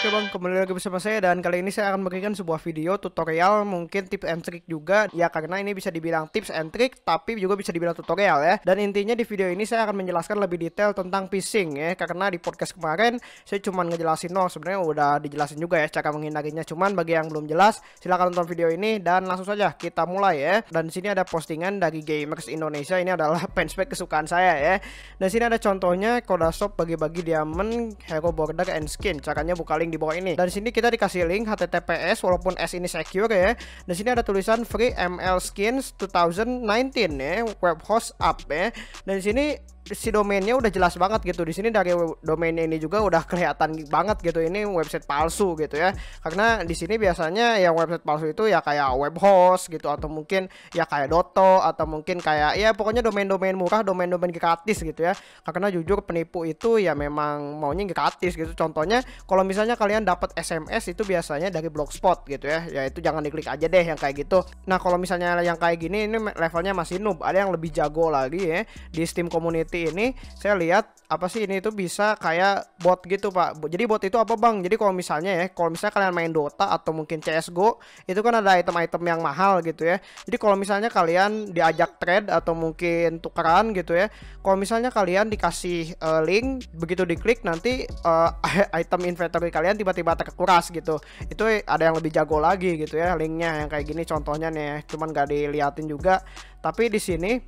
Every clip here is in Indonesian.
Oke bang, kembali lagi bersama saya dan kali ini saya akan memberikan sebuah video tutorial mungkin tips and trick juga ya karena ini bisa dibilang tips and trick tapi juga bisa dibilang tutorial ya dan intinya di video ini saya akan menjelaskan lebih detail tentang phishing ya karena di podcast kemarin saya cuma ngejelasin no oh, sebenarnya udah dijelasin juga ya cara menghindarinya cuman bagi yang belum jelas silahkan nonton video ini dan langsung saja kita mulai ya dan di sini ada postingan dari gamers Indonesia ini adalah fanspage kesukaan saya ya dan sini ada contohnya kodasop stop bagi-bagi diamond hero border and skin caranya buka link link di bawah ini. Dan di sini kita dikasih link https walaupun S ini secure ya. Di sini ada tulisan free ML skins 2019 ya, web host up ya. Dan di sini si domainnya udah jelas banget gitu. Di sini dari domainnya ini juga udah kelihatan banget gitu. Ini website palsu gitu ya. Karena di sini biasanya yang website palsu itu ya kayak web host gitu atau mungkin ya kayak Doto atau mungkin kayak ya pokoknya domain-domain murah, domain-domain gratis gitu ya. Karena jujur penipu itu ya memang maunya gratis gitu. Contohnya kalau misalnya kalian dapat SMS itu biasanya dari Blogspot gitu ya. Ya itu jangan diklik aja deh yang kayak gitu. Nah, kalau misalnya yang kayak gini ini levelnya masih noob. Ada yang lebih jago lagi ya di Steam Community ini saya lihat apa sih ini itu bisa kayak bot gitu pak jadi bot itu apa bang jadi kalau misalnya ya kalau misalnya kalian main Dota atau mungkin CSGO itu kan ada item-item yang mahal gitu ya jadi kalau misalnya kalian diajak trade atau mungkin tukeran gitu ya kalau misalnya kalian dikasih uh, link begitu diklik nanti uh, item inventory kalian tiba-tiba terkuras gitu itu ada yang lebih jago lagi gitu ya linknya yang kayak gini contohnya nih ya. cuman gak diliatin juga tapi di sini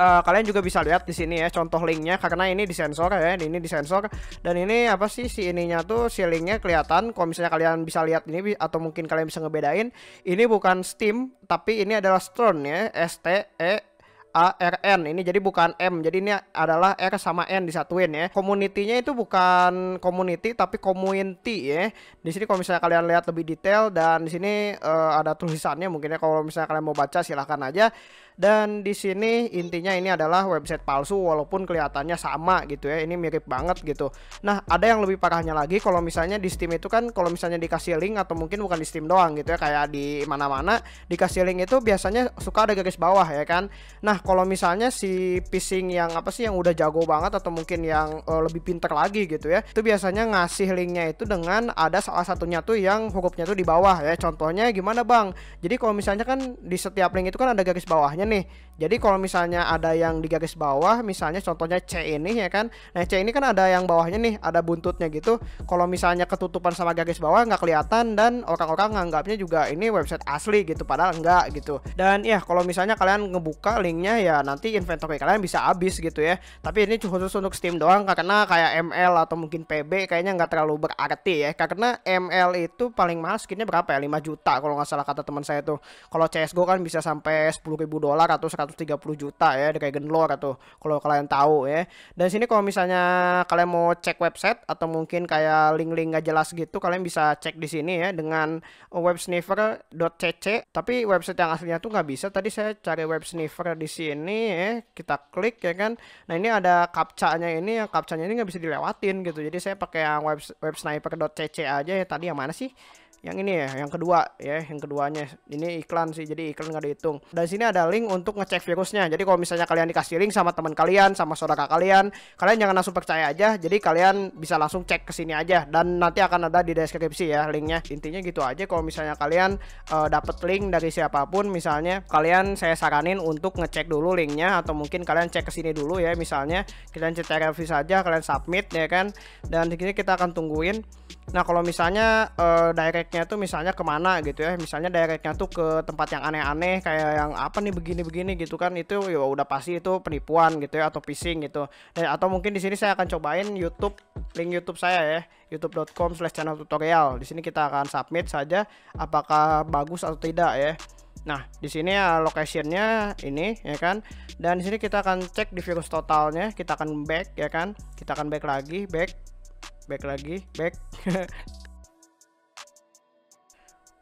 uh, kalian juga bisa lihat di sini ya contoh linknya karena ini disensor ya ini disensor dan ini apa sih si ininya tuh si linknya kelihatan kalau misalnya kalian bisa lihat ini atau mungkin kalian bisa ngebedain ini bukan Steam tapi ini adalah Stern ya S T E a r n ini jadi bukan M jadi ini adalah R sama N disatuin ya community-nya itu bukan community tapi community ya di sini kalau misalnya kalian lihat lebih detail dan di sini uh, ada tulisannya mungkin ya kalau misalnya kalian mau baca silahkan aja dan di sini intinya ini adalah website palsu walaupun kelihatannya sama gitu ya ini mirip banget gitu nah ada yang lebih parahnya lagi kalau misalnya di Steam itu kan kalau misalnya dikasih link atau mungkin bukan di Steam doang gitu ya kayak di mana-mana dikasih link itu biasanya suka ada garis bawah ya kan nah kalau misalnya si phishing yang apa sih yang udah jago banget atau mungkin yang uh, lebih pinter lagi gitu ya itu biasanya ngasih linknya itu dengan ada salah satunya tuh yang hurufnya tuh di bawah ya contohnya gimana bang jadi kalau misalnya kan di setiap link itu kan ada garis bawahnya misalnya nih jadi kalau misalnya ada yang di bawah misalnya contohnya C ini ya kan nah C ini kan ada yang bawahnya nih ada buntutnya gitu kalau misalnya ketutupan sama garis bawah nggak kelihatan dan orang-orang nganggapnya juga ini website asli gitu padahal enggak gitu dan ya kalau misalnya kalian ngebuka linknya ya nanti inventory kalian bisa habis gitu ya tapi ini khusus untuk Steam doang karena kayak ML atau mungkin PB kayaknya nggak terlalu berarti ya karena ML itu paling mahal skinnya berapa ya 5 juta kalau nggak salah kata teman saya tuh kalau CSGO kan bisa sampai sepuluh ribu dolar dolar atau 130 juta ya kayak Lore atau kalau kalian tahu ya dan sini kalau misalnya kalian mau cek website atau mungkin kayak link-link gak jelas gitu kalian bisa cek di sini ya dengan websniffer.cc tapi website yang aslinya tuh nggak bisa tadi saya cari websniffer di sini ya kita klik ya kan nah ini ada captcha-nya ini captcha-nya ini nggak bisa dilewatin gitu jadi saya pakai yang websniper.cc aja ya tadi yang mana sih yang ini ya, yang kedua ya, yang keduanya. Ini iklan sih, jadi iklan nggak dihitung. Dan sini ada link untuk ngecek virusnya. Jadi kalau misalnya kalian dikasih link sama teman kalian, sama saudara kalian, kalian jangan langsung percaya aja. Jadi kalian bisa langsung cek ke sini aja dan nanti akan ada di deskripsi ya linknya. Intinya gitu aja kalau misalnya kalian uh, eh, dapat link dari siapapun misalnya kalian saya saranin untuk ngecek dulu linknya atau mungkin kalian cek ke sini dulu ya misalnya kalian cek review saja kalian submit ya kan dan di sini kita akan tungguin Nah kalau misalnya uh, directnya tuh misalnya kemana gitu ya, misalnya directnya tuh ke tempat yang aneh-aneh kayak yang apa nih begini-begini gitu kan itu ya udah pasti itu penipuan gitu ya atau phishing gitu. Dan atau mungkin di sini saya akan cobain YouTube link YouTube saya ya youtube.com slash channel tutorial di sini kita akan submit saja apakah bagus atau tidak ya Nah, di sini ya locationnya ini ya kan. Dan di sini kita akan cek di virus totalnya, kita akan back ya kan. Kita akan back lagi, back back lagi back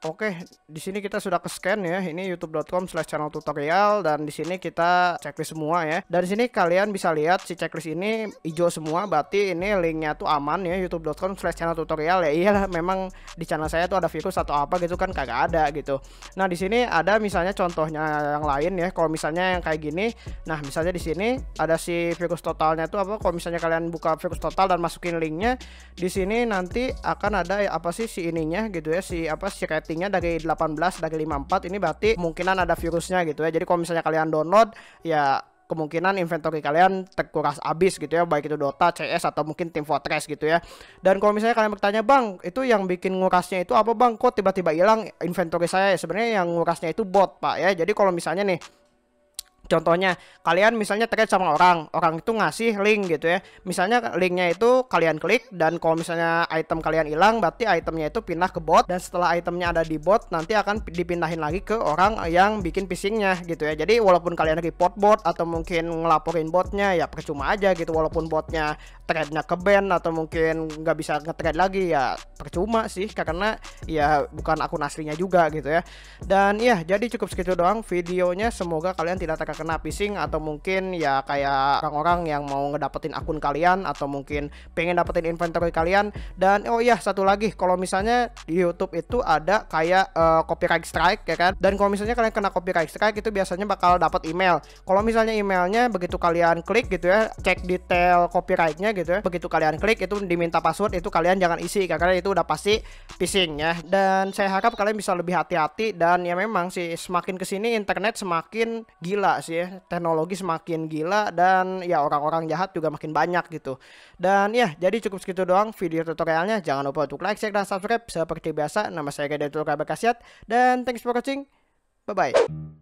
Oke, di sini kita sudah ke scan ya. Ini youtube.com slash channel tutorial dan di sini kita checklist semua ya. dari sini kalian bisa lihat si checklist ini hijau semua, berarti ini linknya tuh aman ya. youtube.com slash channel tutorial ya. Iyalah, memang di channel saya tuh ada virus atau apa gitu kan kagak ada gitu. Nah di sini ada misalnya contohnya yang lain ya. Kalau misalnya yang kayak gini, nah misalnya di sini ada si virus totalnya tuh apa? Kalau misalnya kalian buka virus total dan masukin linknya, di sini nanti akan ada apa sih si ininya gitu ya, si apa si rating pastinya dari 18 dari 54 ini berarti kemungkinan ada virusnya gitu ya. Jadi kalau misalnya kalian download ya kemungkinan inventory kalian terkuras abis gitu ya baik itu Dota, CS atau mungkin tim Fortress gitu ya. Dan kalau misalnya kalian bertanya, "Bang, itu yang bikin ngurasnya itu apa, Bang? Kok tiba-tiba hilang inventory saya?" Ya, sebenarnya yang ngurasnya itu bot, Pak ya. Jadi kalau misalnya nih Contohnya, kalian misalnya trade sama orang, orang itu ngasih link gitu ya. Misalnya linknya itu kalian klik dan kalau misalnya item kalian hilang, berarti itemnya itu pindah ke bot dan setelah itemnya ada di bot, nanti akan dipindahin lagi ke orang yang bikin phishingnya gitu ya. Jadi walaupun kalian report bot atau mungkin ngelaporin botnya ya percuma aja gitu. Walaupun botnya trade-nya ke ban atau mungkin nggak bisa nge lagi ya percuma sih karena ya bukan akun aslinya juga gitu ya. Dan ya jadi cukup segitu doang videonya. Semoga kalian tidak terkaget kena phishing atau mungkin ya kayak orang-orang yang mau ngedapetin akun kalian atau mungkin pengen dapetin inventory kalian dan oh iya satu lagi kalau misalnya di YouTube itu ada kayak uh, copyright strike ya kan dan kalau misalnya kalian kena copyright strike itu biasanya bakal dapat email kalau misalnya emailnya begitu kalian klik gitu ya cek detail copyrightnya gitu ya begitu kalian klik itu diminta password itu kalian jangan isi karena itu udah pasti phishing ya dan saya harap kalian bisa lebih hati-hati dan ya memang sih semakin kesini internet semakin gila sih ya teknologi semakin gila dan ya orang-orang jahat juga makin banyak gitu dan ya jadi cukup segitu doang video tutorialnya jangan lupa untuk like share dan subscribe seperti biasa nama saya Gede Tutor Kasiat dan thanks for watching bye bye